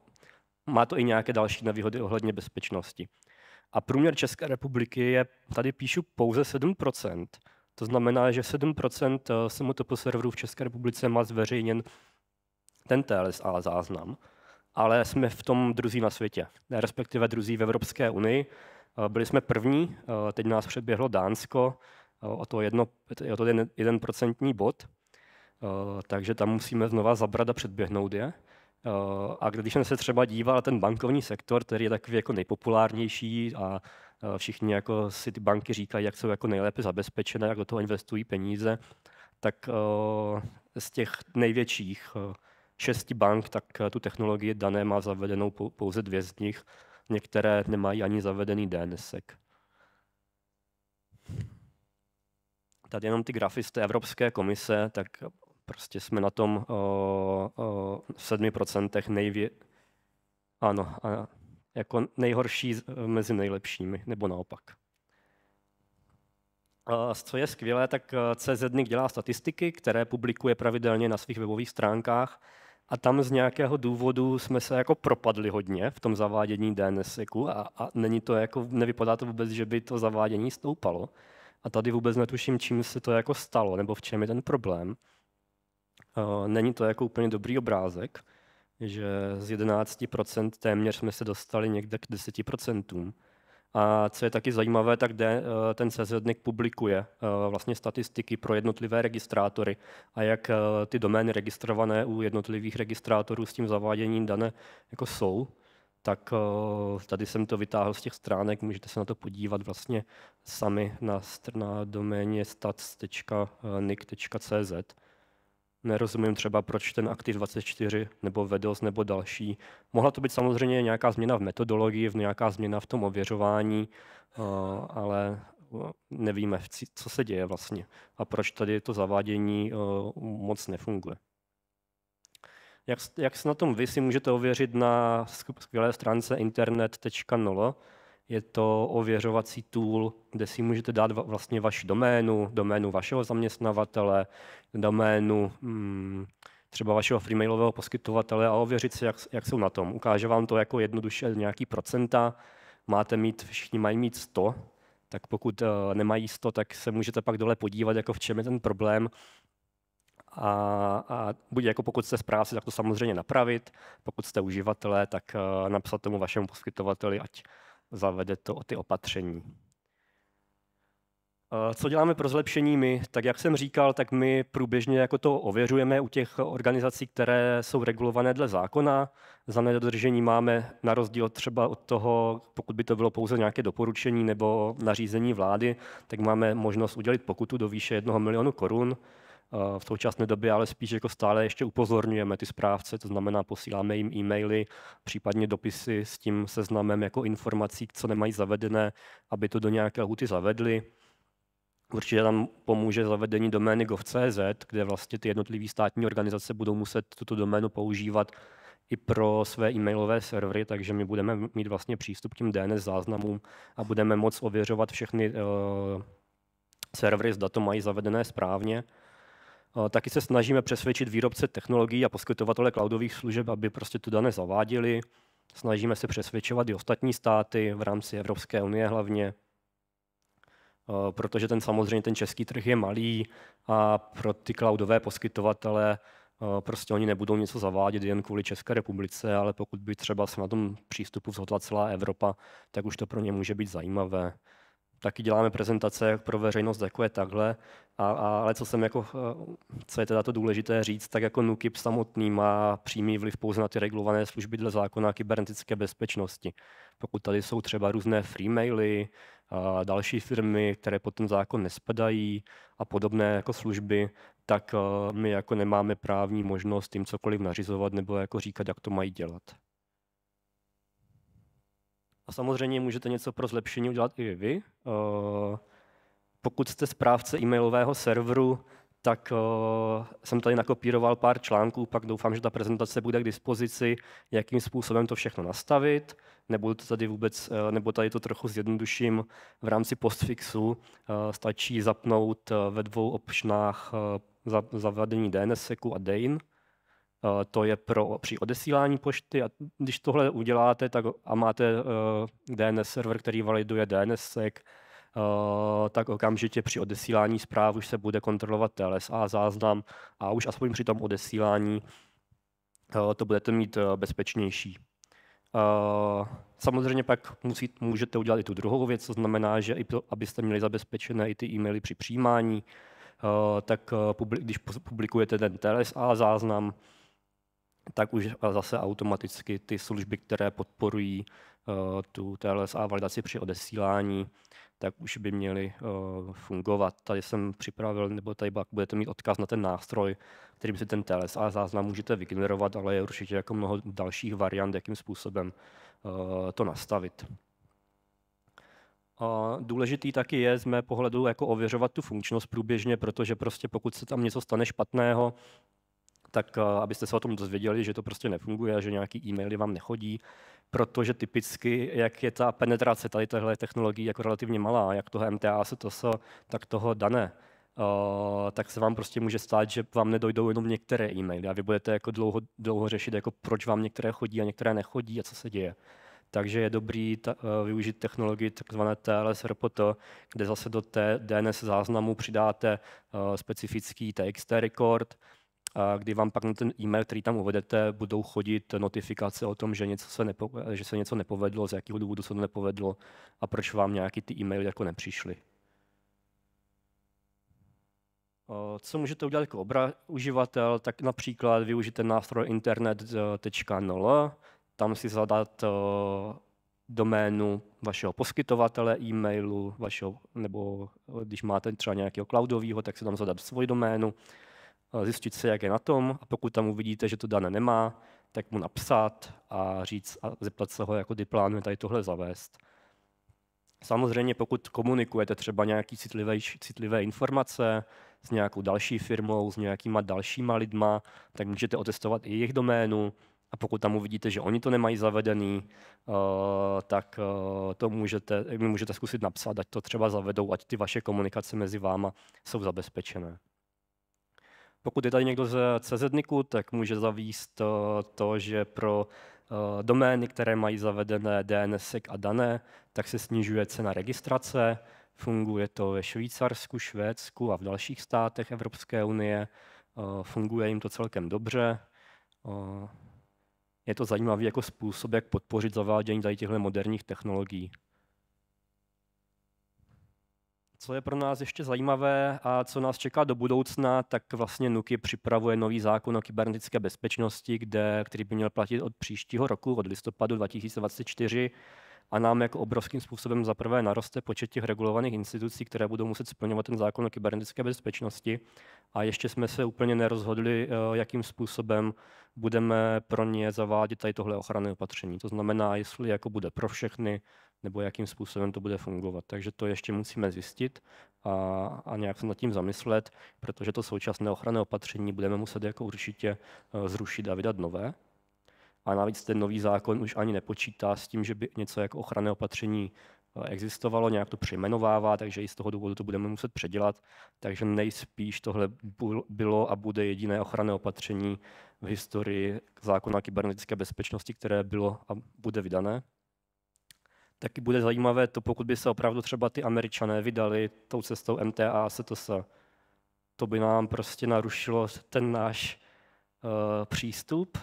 má to i nějaké další nevýhody ohledně bezpečnosti. A průměr České republiky je, tady píšu, pouze 7%. To znamená, že 7% po eh, serverů v České republice má zveřejněn ten TLS a záznam, ale jsme v tom druzí na světě, respektive druzí v Evropské unii. Eh, byli jsme první, eh, teď nás předběhlo Dánsko eh, o to, jedno, o to jeden, jeden procentní bod, takže tam musíme znova zabrat a předběhnout je. A když jsem se třeba díval na ten bankovní sektor, který je takový jako nejpopulárnější a všichni jako si ty banky říkají, jak jsou jako nejlépe zabezpečené, jak do toho investují peníze, tak z těch největších šesti bank, tak eh, tu technologii dané má zavedenou pouze dvě z nich. Některé nemají ani zavedený DNSSEC. Tady jenom ty grafy z té Evropské komise, tak prostě jsme na tom o, o 7% nejvě... Ano, a jako nejhorší eh, mezi nejlepšími, nebo naopak. A co je skvělé, tak CZNIC eh, dělá statistiky, které publikuje pravidelně na svých webových stránkách a tam z nějakého důvodu jsme se jako propadli hodně v tom zavádění DNS, a, a není to jako, nevypadá to vůbec, že by to zavádění stoupalo. A tady vůbec netuším, čím se to jako stalo, nebo v čem je ten problém. Eh, není to jako úplně dobrý obrázek, že z 11% téměř jsme se dostali někde k 10%. A co je taky zajímavé, tak de, eh, ten CZNIC publikuje eh, vlastně statistiky pro jednotlivé registrátory a jak eh, ty domény registrované u jednotlivých registrátorů s tím zaváděním dané jako jsou. Tak tady jsem to vytáhl z těch stránek, můžete se na to podívat vlastně sami na, na doméně stats.nic.cz. Nerozumím třeba, proč ten aktiv 24 nebo VEDOS nebo další. Mohla to být samozřejmě nějaká změna v metodologii, nějaká změna v tom ověřování, eh, ale eh, nevíme, co se děje vlastně a proč tady to zavádění eh, moc nefunguje. Jak, jak se na tom vy si můžete ověřit na skvělé stránce internet.nolo, je to ověřovací tool, kde si můžete dát vlastně vaši doménu, doménu vašeho zaměstnavatele, doménu hmm, třeba vašeho freemailového poskytovatele a ověřit si, jak, jak jsou na tom. Ukáže vám to jako jednoduše nějaký procenta. Máte mít, všichni mají mít 100, tak pokud uh, nemají 100, tak se můžete pak dole podívat, jako v čem je ten problém. A, a buď jako pokud jste správci, tak to samozřejmě napravit, pokud jste uživatelé, tak uh, napsat tomu vašemu poskytovateli, ať zavede to o ty opatření. Eh, co děláme pro zlepšení my? Tak jak jsem říkal, tak my průběžně jako to ověřujeme u těch organizací, které jsou regulované dle zákona. Za nedodržení máme na rozdíl třeba od toho, pokud by to bylo pouze nějaké doporučení nebo nařízení vlády, tak máme možnost udělit pokutu do výše jednoho milionu korun. Eh, v současné době, ale spíš jako stále ještě upozorňujeme ty správce, to znamená posíláme jim e-maily, případně dopisy s tím seznamem jako informací, co nemají zavedené, aby to do nějaké lhuty zavedli. Určitě tam pomůže zavedení domény gov.cz, kde vlastně ty jednotlivé státní organizace budou muset tuto doménu používat i pro své e-mailové servery, takže my budeme mít vlastně přístup k těm DNS záznamům a budeme moc ověřovat všechny uh, servery, zda to mají zavedené správně. Taky se snažíme přesvědčit výrobce technologií a poskytovatele cloudových služeb, aby prostě tu dané zaváděli. Snažíme se přesvědčovat i ostatní státy v rámci Evropské unie hlavně, protože ten samozřejmě ten český trh je malý a pro ty cloudové poskytovatele prostě oni nebudou něco zavádět jen kvůli České republice, ale pokud by třeba se na tom přístupu zhodla celá Evropa, tak už to pro ně může být zajímavé taky děláme prezentace pro veřejnost, jako je takhle, a, a, ale co, jsem jako, eh, co je teda to důležité říct, tak jako NUKIP samotný má přímý vliv pouze na ty regulované služby dle zákona kybernetické bezpečnosti. Pokud tady jsou třeba různé free maily, a další firmy, které pod ten zákon nespadají a podobné jako služby, tak eh, my jako nemáme právní možnost jim cokoliv nařizovat nebo jako říkat, jak to mají dělat. A samozřejmě můžete něco pro zlepšení udělat i vy. Eh, pokud jste správce e-mailového serveru, tak eh, jsem tady nakopíroval pár článků, pak doufám, že ta prezentace bude k dispozici, jakým způsobem to všechno nastavit. Nebudu to tady vůbec, eh, nebo tady to trochu zjednoduším. V rámci postfixu stačí zapnout ve dvou optionách zavedení DNS e a DANE Eh, to je pro při odesílání pošty a když tohle uděláte tak a máte eh, DNS server, který validuje DNSSEC, Uh, eh, tak okamžitě při odesílání zpráv už se bude kontrolovat TLSA záznam a už aspoň při tom odesílání uh, to budete mít uh, bezpečnější. Samozřejmě pak musí, můžete udělat i tu druhou věc, co znamená, že i to, abyste měli zabezpečené i ty e-maily při přijímání, tak publik, když publikujete ten TLSA záznam, tak už zase automaticky ty služby, které podporují eh, tu a validaci při odesílání, tak už by měly eh, fungovat. Tady jsem připravil, nebo tady budete mít odkaz na ten nástroj, kterým si ten a záznam můžete vygenerovat, ale je určitě jako mnoho dalších variant, jakým způsobem eh, to nastavit. A důležitý taky je z mé pohledu jako ověřovat tu funkčnost průběžně, protože prostě pokud se tam něco stane špatného, tak eh, abyste se o tom dozvěděli, že to prostě nefunguje že nějaký e-maily vám nechodí, protože typicky, jak je ta penetrace tady téhle technologií jako relativně malá, jak toho MTA se to se, tak toho dané, eh, tak se vám prostě může stát, že vám nedojdou jenom některé e-maily a vy budete jako dlouho, dlouho řešit, jako proč vám některé chodí a některé nechodí a co se děje. Takže je dobrý ta, uh, využít technologii tzv. TLS RPT, kde zase do té DNS záznamu přidáte uh, specifický TXT record, kdy vám pak na ten e-mail, který tam uvedete, budou chodit notifikace o tom, že, něco se, nepo, že se něco nepovedlo, z jakého důvodu se to nepovedlo a proč vám nějaký ty e-maily jako nepřišly. Co můžete udělat jako obra- uživatel, tak například využít ten nástroj internet.nl, tam si zadat doménu vašeho poskytovatele e-mailu, vašeho, nebo když máte třeba nějakého cloudového, tak si tam zadat svoji doménu zjistit se, jak je na tom a pokud tam uvidíte, že to dané nemá, tak mu napsat a říct a zeptat se ho, jako kdy plánuje tady tohle zavést. Samozřejmě pokud komunikujete třeba nějaký citlivé, citlivé informace s nějakou další firmou, s nějakýma dalšíma lidma, tak můžete otestovat i jejich doménu a pokud tam uvidíte, že oni to nemají zavedený, eh, tak eh, to můžete, můžete zkusit napsat, ať to třeba zavedou, ať ty vaše komunikace mezi váma jsou zabezpečené. Pokud je tady někdo ze CZNIKu, tak může zavíst eh, to, že pro eh, domény, které mají zavedené DNS a dané, tak se snižuje cena registrace. Funguje to ve Švýcarsku, Švédsku a v dalších státech Evropské unie. Eh, funguje jim to celkem dobře. Je to zajímavý jako způsob, jak podpořit zavádění tady těchto moderních technologií. Co je pro nás ještě zajímavé a co nás čeká do budoucna, tak vlastně Nuky připravuje nový zákon o kybernetické bezpečnosti, kde, který by měl platit od příštího roku, od listopadu 2024 a nám jako obrovským způsobem zaprvé naroste počet těch regulovaných institucí, které budou muset splňovat ten zákon o kybernetické bezpečnosti a ještě jsme se úplně nerozhodli, eh, jakým způsobem budeme pro ně zavádět tady tohle ochranné opatření. To znamená, jestli jako bude pro všechny, nebo jakým způsobem to bude fungovat. Takže to ještě musíme zjistit a, a nějak se nad tím zamyslet, protože to současné ochranné opatření budeme muset jako určitě e, zrušit a vydat nové. A navíc ten nový zákon už ani nepočítá s tím, že by něco jako ochranné opatření e, existovalo, nějak to přejmenovává, takže i z toho důvodu to budeme muset předělat. Takže nejspíš tohle bylo a bude jediné ochranné opatření v historii zákona kybernetické bezpečnosti, které bylo a bude vydané taky bude zajímavé to, pokud by se opravdu třeba ty američané vydali tou cestou MTA a STS. To by nám prostě narušilo ten náš uh, přístup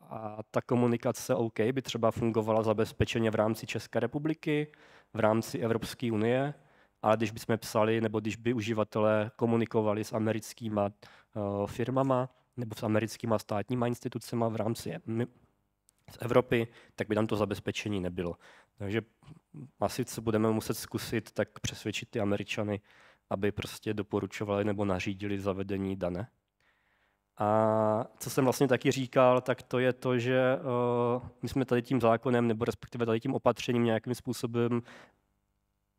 a ta komunikace OK by třeba fungovala zabezpečeně v rámci České republiky, v rámci Evropské unie, ale když bychom psali, nebo když by uživatelé komunikovali s americkýma uh, firmama nebo s americkýma státníma institucemi v rámci z Evropy, tak by tam to zabezpečení nebylo. Takže asi co budeme muset zkusit tak přesvědčit ty Američany, aby prostě doporučovali nebo nařídili zavedení dane. A co jsem vlastně taky říkal, tak to je to, že eh, my jsme tady tím zákonem nebo respektive tady tím opatřením nějakým způsobem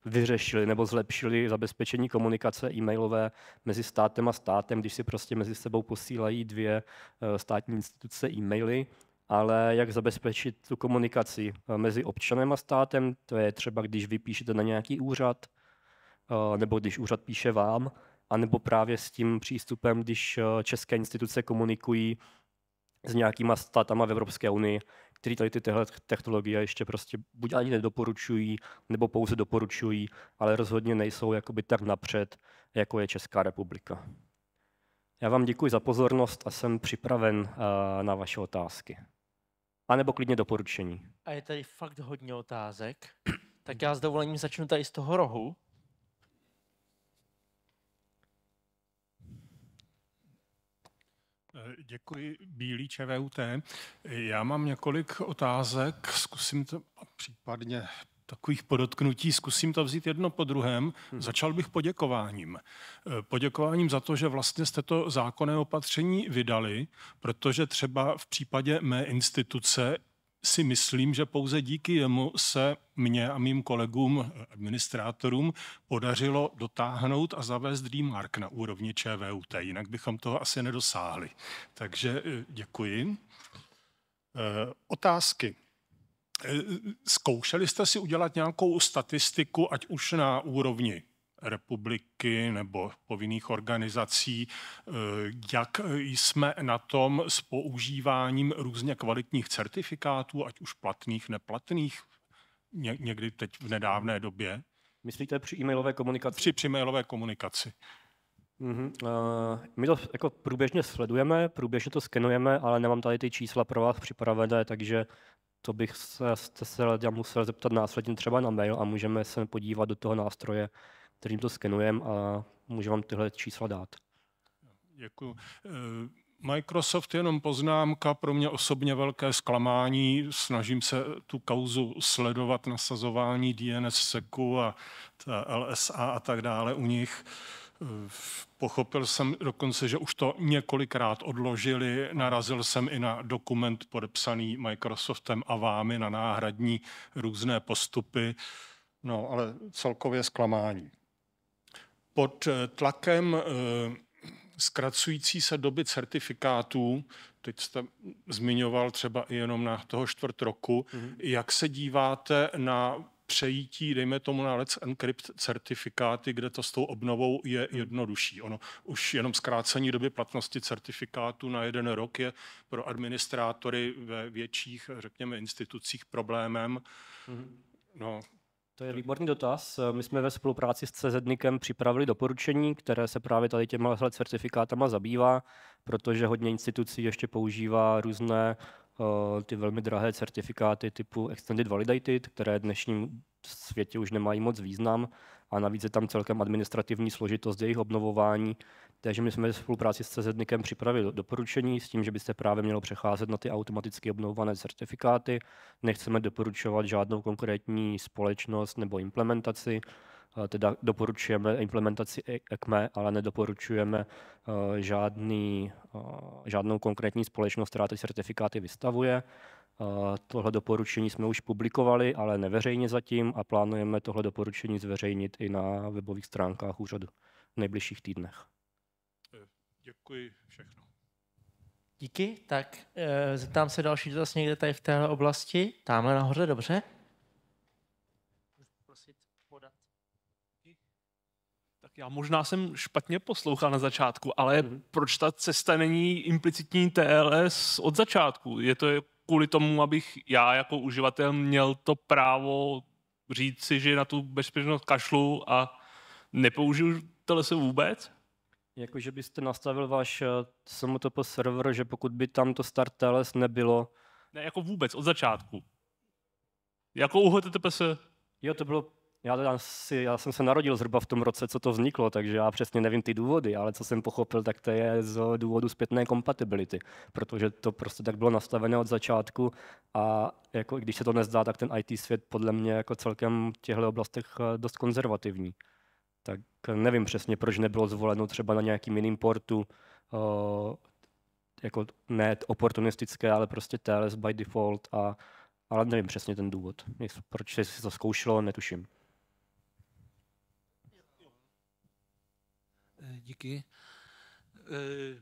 vyřešili nebo zlepšili zabezpečení komunikace e-mailové mezi státem a státem, když si prostě mezi sebou posílají dvě eh, státní instituce e-maily, ale jak zabezpečit tu komunikaci eh, mezi občanem a státem, to je třeba, když vypíšete na nějaký úřad, eh, nebo když úřad píše vám, anebo právě s tím přístupem, když eh, české instituce komunikují s nějakýma státama v Evropské unii, který tady ty tyhle technologie ještě prostě buď ani nedoporučují, nebo pouze doporučují, ale rozhodně nejsou jakoby tak napřed, jako je Česká republika. Já vám děkuji za pozornost a jsem připraven na vaše otázky. A nebo klidně doporučení. A je tady fakt hodně otázek, tak já s dovolením začnu tady z toho rohu. Eh, děkuji, Bílý ČVUT. Já mám několik otázek, zkusím to případně takových podotknutí, zkusím to vzít jedno po druhém. Hmm. Začal bych poděkováním. Eh, poděkováním za to, že vlastně jste to zákonné opatření vydali, protože třeba v případě mé instituce si myslím, že pouze díky jemu se mně a mým kolegům administrátorům podařilo dotáhnout a zavést DreamArk na úrovni ČVUT. Jinak bychom toho asi nedosáhli. Takže eh, děkuji. Eh, otázky. Zkoušeli jste si udělat nějakou statistiku, ať už na úrovni republiky nebo povinných organizací, eh, jak jsme na tom s používáním různě kvalitních certifikátů, ať už platných, neplatných, někdy teď v nedávné době? Myslíte při e-mailové komunikaci? Při, při mailové komunikaci. Mm-hmm. Uh, my to jako průběžně sledujeme, průběžně to skenujeme, ale nemám tady ty čísla pro vás připravené, takže to bych se, jste se musel zeptat následně třeba na mail a můžeme se podívat do toho nástroje, kterým to skenujeme a můžu vám tyhle čísla dát. Děkuji. Eh, Microsoft jenom poznámka, pro mě osobně velké zklamání. Snažím se tu kauzu sledovat, nasazování DNSSECu a LSA a tak dále u nich. Pochopil jsem dokonce, že už to několikrát odložili. Narazil jsem i na dokument podepsaný Microsoftem a vámi na náhradní různé postupy. No, ale celkově zklamání. Pod eh, tlakem eh, zkracující se doby certifikátů, teď jste zmiňoval třeba i jenom na toho čtvrt roku, mm-hmm. jak se díváte na přejítí, dejme tomu na Let's Encrypt certifikáty, kde to s tou obnovou je hmm. jednodušší. Ono už jenom zkrácení doby platnosti certifikátu na jeden rok je pro administrátory ve větších, řekněme, institucích problémem. Hmm. No, to je výborný dotaz. My jsme ve spolupráci s CZNIKem připravili doporučení, které se právě tady těma certifikátama zabývá, protože hodně institucí ještě používá různé Eh, ty velmi drahé certifikáty typu Extended Validated, které v dnešním světě už nemají moc význam a navíc je tam celkem administrativní složitost jejich obnovování. Takže my jsme ve spolupráci s CZNIKem připravili doporučení s tím, že byste právě mělo přecházet na ty automaticky obnovované certifikáty. Nechceme doporučovat žádnou konkrétní společnost nebo implementaci, Eh, teda doporučujeme implementaci e- ECME, ale nedoporučujeme eh, žádný, eh, žádnou konkrétní společnost, která ty certifikáty vystavuje. Tohle doporučení jsme už publikovali, ale neveřejně zatím a plánujeme tohle doporučení zveřejnit i na webových stránkách úřadu v nejbližších týdnech. Děkuji, všechno. Díky, tak zeptám se další dotaz někde tady v téhle oblasti. Tamhle nahoře, dobře? já možná jsem špatně poslouchal na začátku, ale mm-hmm. proč ta cesta není implicitní TLS od začátku? Je to kvůli tomu, abych já jako uživatel měl to právo říct si, že na tu bezpečnost kašlu a nepoužiju TLS vůbec? Jako, že byste nastavil váš eh, samotopo server, že pokud by tam to start TLS nebylo? Ne, jako vůbec, od začátku. Jako u HTTPS? Jo, to bylo já, teda si, já jsem se narodil zhruba v tom roce, co to vzniklo, takže já přesně nevím ty důvody, ale co jsem pochopil, tak to je z důvodu zpětné kompatibility, protože to prostě tak bylo nastavené od začátku a jako, když se to nezdá, tak ten IT svět podle mě jako celkem v těchto oblastech eh, dost konzervativní. Tak eh, nevím přesně, proč nebylo zvoleno třeba na nějakým jiným portu, uh, jako ne oportunistické, ale prostě TLS by default a ale nevím přesně ten důvod. Proč se to zkoušelo, netuším. Díky. Eh,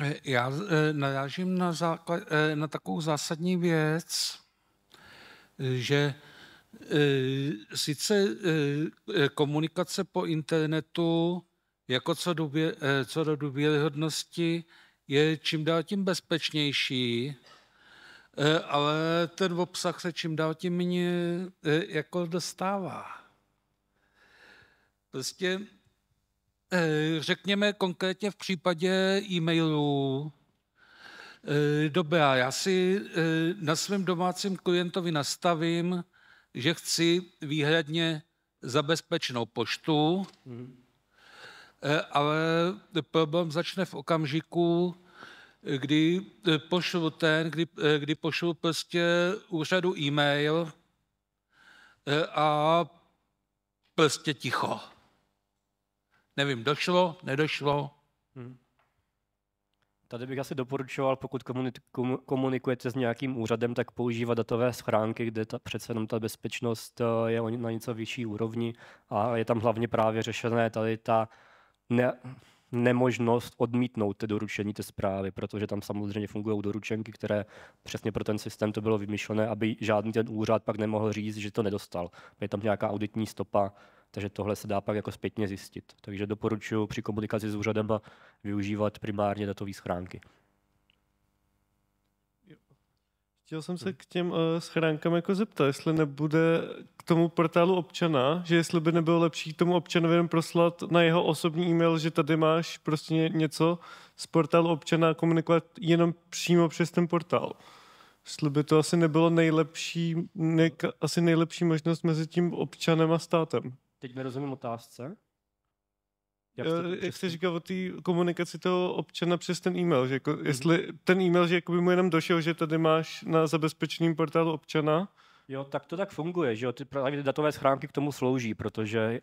eh, já eh, narážím na, základ, na takovou zásadní věc, že sice komunikace po internetu jako co, důvě, co do důvěryhodnosti je čím dál tím bezpečnější, ale ten obsah se čím dál tím méně jako dostává. Prostě Eh, řekněme konkrétně v případě e-mailů. Eh, Dobrá, já si eh, na svém domácím klientovi nastavím, že chci výhradně za bezpečnou poštu, mhm. ale problém začne v okamžiku, kdy pošlu ten, kdy, kdy pošlu prostě úřadu e-mail a prostě ticho. Nevím, došlo, nedošlo. Hmm. Tady bych asi doporučoval, pokud komunikujete s nějakým úřadem, tak používat datové schránky, kde ta, přece jenom ta bezpečnost eh, je na něco vyšší úrovni a je tam hlavně právě řešené tady ta ne, nemožnost odmítnout ty doručení ty zprávy, protože tam samozřejmě fungují doručenky, které přesně pro ten systém to bylo vymyšlené, aby žádný ten úřad pak nemohl říct, že to nedostal. Je tam nějaká auditní stopa, takže tohle se dá pak jako zpětně zjistit. Takže doporučuji při komunikaci s úřadem využívat primárně datové schránky. Chtěl jsem se k těm uh, schránkám jako zeptat, jestli nebude k tomu portálu občana, že jestli by nebylo lepší tomu občanovi jen proslat na jeho osobní e-mail, že tady máš prostě něco z portálu občana a komunikovat jenom přímo přes ten portál. Jestli by to asi nebylo nejlepší, nej, asi nejlepší možnost mezi tím občanem a státem. Teď nerozumím otázce. Jak, eh, jak jste říkal o té komunikaci toho občana přes ten e-mail, že jako, mm-hmm. jestli ten e-mail, že jako by mu jenom došel, že tady máš na zabezpečeném portálu občana. Jo, tak to tak funguje, že jo, ty právě datové schránky k tomu slouží, protože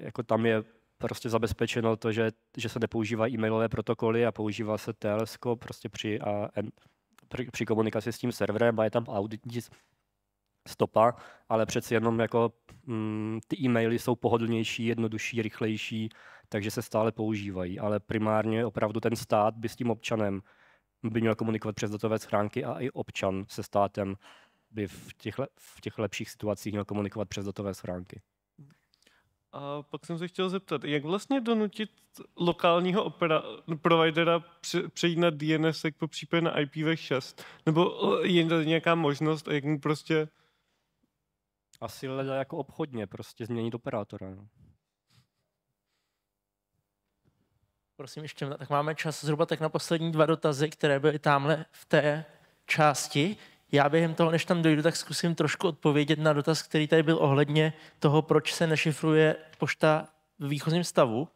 jako tam je prostě zabezpečeno to, že, že se nepoužívají e-mailové protokoly a používá se TLS prostě při, a, en, při, při komunikaci s tím serverem a je tam auditní stopa, ale přeci jenom jako mm, ty e-maily jsou pohodlnější, jednodušší, rychlejší, takže se stále používají, ale primárně opravdu ten stát by s tím občanem by měl komunikovat přes datové schránky a i občan se státem by v těch, v těch lepších situacích měl komunikovat přes datové schránky. A pak jsem se chtěl zeptat, jak vlastně donutit lokálního opera, providera přejít na DNS, po případě na IPv6? Nebo eh, je nějaká možnost, jak mu prostě asi leda jako obchodně, prostě změnit operátora. No. Prosím ještě, tak máme čas zhruba tak na poslední dva dotazy, které byly tamhle v té části. Já během toho, než tam dojdu, tak zkusím trošku odpovědět na dotaz, který tady byl ohledně toho, proč se nešifruje pošta v výchozím stavu.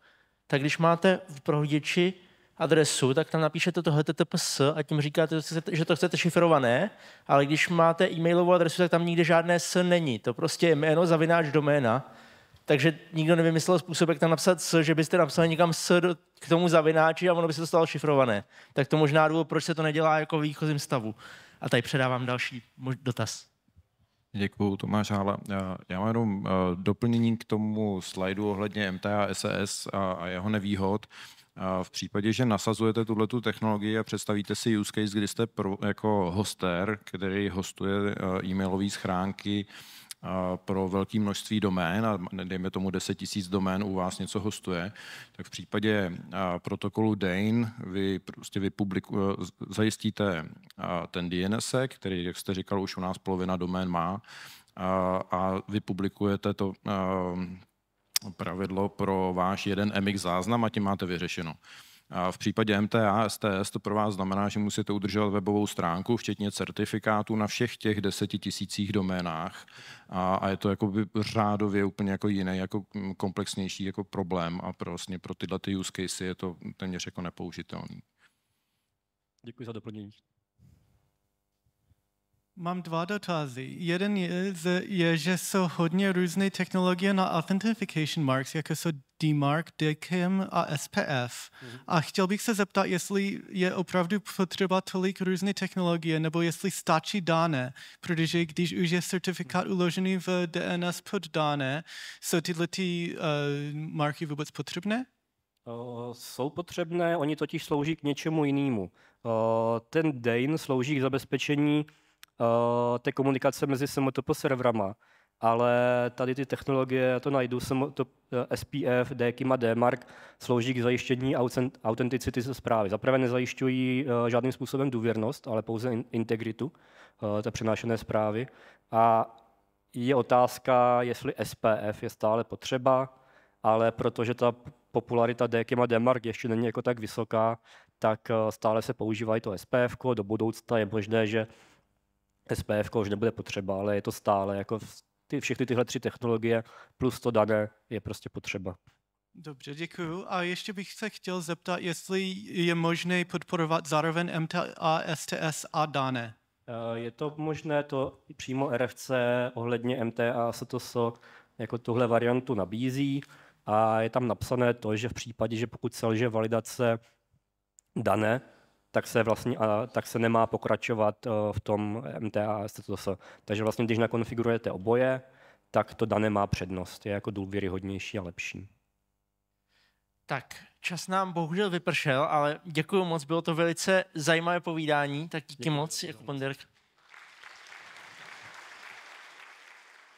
Tak když máte v prohlížeči adresu, tak tam napíšete to HTTPS a tím říkáte, že to chcete šifrované, ale když máte e-mailovou adresu, tak tam nikde žádné S není. To prostě je jméno zavináč doména. Takže nikdo nevymyslel způsob, jak tam napsat S, že byste napsali někam S do, k tomu zavináči a ono by se to stalo šifrované. Tak to možná důvod, proč se to nedělá jako výchozím stavu. A tady předávám další dotaz. Děkuji, Tomáš Hála. Já mám jenom eh, doplnění k tomu slajdu ohledně MTA, SES a jeho nevýhod. V případě, že nasazujete tuhle technologii a představíte si use case, kdy jste pro, jako hoster, který hostuje eh, e-mailové schránky eh, pro velké množství domén, a dejme tomu 10 000 domén u vás něco hostuje, tak v případě eh, protokolu Dane vy prostě vypubliku, zajistíte ten DNSSEC, který, jak jste říkal, už u nás polovina domén má, a, a vypublikujete to, pravidlo pro váš jeden MX záznam a tím máte vyřešeno. A v případě MTA STS to pro vás znamená, že musíte udržovat webovou stránku, včetně certifikátů na všech těch deseti tisících doménách. A, a je to jako by řádově úplně jako jiný, jako komplexnější jako problém a prostě pro tyhle ty use case je to téměř jako nepoužitelný. Děkuji za doplnění. Mám dva dotazy. Jeden je, je, že jsou hodně různé technologie na authentication marks, jako jsou DMARC, DKIM a SPF. Mm-hmm. A chtěl bych se zeptat, jestli je opravdu potřeba tolik různé technologie, nebo jestli stačí dané, protože když už je certifikát uložený v DNS pod dané, jsou tyhle ty uh, marky vůbec potřebné? Uh, jsou potřebné, oni totiž slouží k něčemu jinému. Uh, ten DANE slouží k zabezpečení Eh, té komunikace mezi SMTP serverama, ale tady ty technologie, to najdu, to eh, SPF, DKIM a DMARC slouží k zajištění autenticity zprávy. Zaprvé nezajišťují eh, žádným způsobem důvěrnost, ale pouze integritu té přenášené zprávy. A je otázka, jestli SPF je stále potřeba, ale protože ta popularita DKIM a DMARC ještě není jako tak vysoká, tak stále se používají to SPF. -ko. Do budoucna je možné, že SPF už nebude potřeba, ale je to stále jako ty, všechny tyhle tři technologie plus to dané je prostě potřeba. Dobře, děkuju. A ještě bych se chtěl zeptat, jestli je možné podporovat zároveň MTA, STS a dané. Eh, je to možné, to přímo RFC ohledně MTA se to so, jako tuhle variantu nabízí a je tam napsané to, že v případě, že pokud selže validace dané, tak se vlastně a, tak se nemá pokračovat eh, v tom MTA STTS. Takže vlastně, když nakonfigurujete oboje, tak to dané má přednost, je jako důvěryhodnější a lepší. Tak, čas nám bohužel vypršel, ale děkuji moc, bylo to velice zajímavé povídání, tak díky, díky moc, jako Ponderk.